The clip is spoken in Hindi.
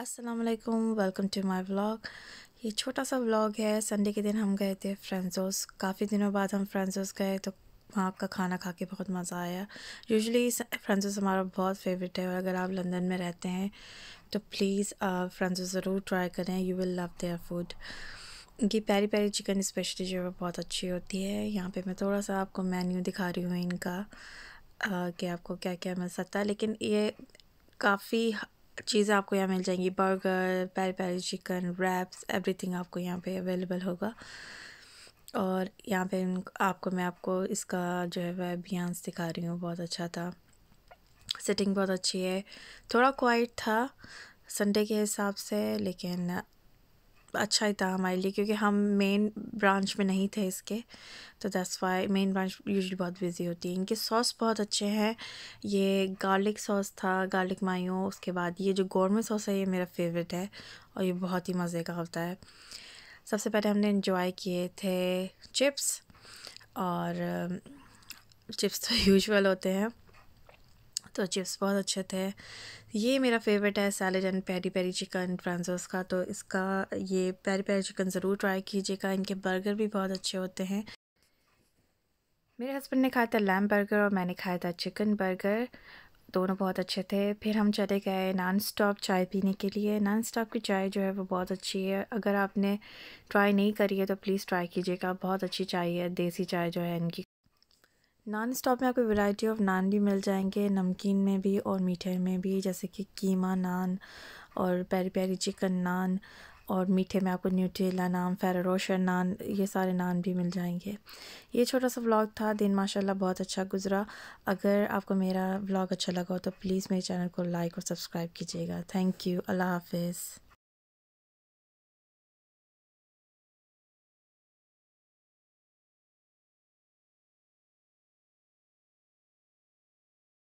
असलकम वेलकम टू माई व्लॉग ये छोटा सा ब्लॉग है संडे के दिन हम गए थे फ्रेंड्स काफ़ी दिनों बाद हम फ्रेंड्स गए तो वहाँ का खाना खा के बहुत मज़ा आया यूजली फ्रेंड्स हमारा बहुत फेवरेट है और अगर आप लंदन में रहते हैं तो प्लीज़ फ्रेंड्स ज़रूर ट्राई करें you will love their food इनकी पैरी पैरी चिकन स्पेशली जो है बहुत अच्छी होती है यहाँ पे मैं थोड़ा सा आपको मेन्यू दिखा रही हूँ इनका कि आपको क्या क्या मिल सकता है लेकिन ये काफ़ी चीज़ें आपको यहाँ मिल जाएंगी burger peri peri chicken wraps everything आपको यहाँ पे अवेलेबल होगा और यहाँ पे आपको मैं आपको इसका जो है वह अभियान दिखा रही हूँ बहुत अच्छा था सेटिंग बहुत अच्छी है थोड़ा क्वाइट था संडे के हिसाब से लेकिन अच्छा ही था हमारे लिए क्योंकि हम मेन ब्रांच में नहीं थे इसके तो दस वाई मेन ब्रांच यूजली बहुत बिज़ी होती है इनके सॉस बहुत अच्छे हैं ये गार्लिक सॉस था गार्लिक मायो उसके बाद ये जो गोरमे सॉस है ये मेरा फेवरेट है और ये बहुत ही मज़े का होता है सबसे पहले हमने इन्जॉय किए थे चिप्स और चिप्स तो यूजल होते हैं तो चिप्स बहुत अच्छे थे ये मेरा फेवरेट है salad and peri peri chicken फ्रांसोस का तो इसका ये पेरी पेरी चिकन ज़रूर ट्राई कीजिएगा इनके बर्गर भी बहुत अच्छे होते हैं मेरे हस्बैंड ने खाया था लैम बर्गर और मैंने खाया था चिकन बर्गर दोनों बहुत अच्छे थे फिर हम चले गए नॉन स्टॉप चाय पीने के लिए नॉन स्टॉप की चाय जो है वो बहुत अच्छी है अगर आपने ट्राई नहीं करी है तो प्लीज़ ट्राई कीजिएगा बहुत अच्छी चाय है देसी चाय जो है इनकी नान स्टॉप में आपको वैरायटी ऑफ नान भी मिल जाएंगे नमकीन में भी और मीठे में भी जैसे कि कीमा नान और प्यारी प्यारी चिकन नान और मीठे में आपको न्यूट्रेला नान फेरारोशर नान ये सारे नान भी मिल जाएंगे ये छोटा सा व्लॉग था दिन माशाल्लाह बहुत अच्छा गुजरा अगर आपको मेरा व्लॉग अच्छा लगा हो तो प्लीज़ मेरे चैनल को लाइक और सब्सक्राइब कीजिएगा थैंक यू अल्लाह हाफिज़